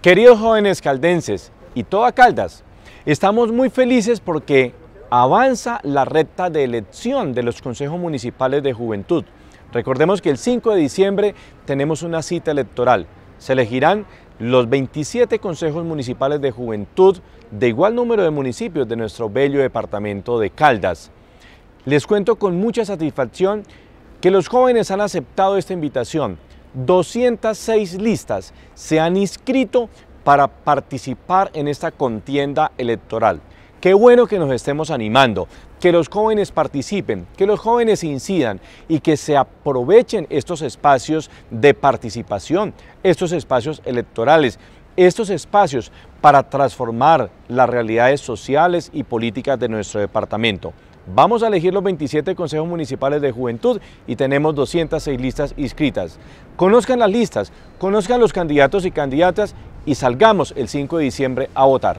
Queridos jóvenes caldenses y toda Caldas, estamos muy felices porque avanza la recta de elección de los consejos municipales de juventud. Recordemos que el 5 de diciembre tenemos una cita electoral. Se elegirán los 27 consejos municipales de juventud de igual número de municipios de nuestro bello departamento de Caldas. Les cuento con mucha satisfacción que los jóvenes han aceptado esta invitación 206 listas se han inscrito para participar en esta contienda electoral. Qué bueno que nos estemos animando, que los jóvenes participen, que los jóvenes incidan y que se aprovechen estos espacios de participación, estos espacios electorales, estos espacios para transformar las realidades sociales y políticas de nuestro departamento. Vamos a elegir los 27 consejos municipales de juventud y tenemos 206 listas inscritas. Conozcan las listas, conozcan los candidatos y candidatas y salgamos el 5 de diciembre a votar.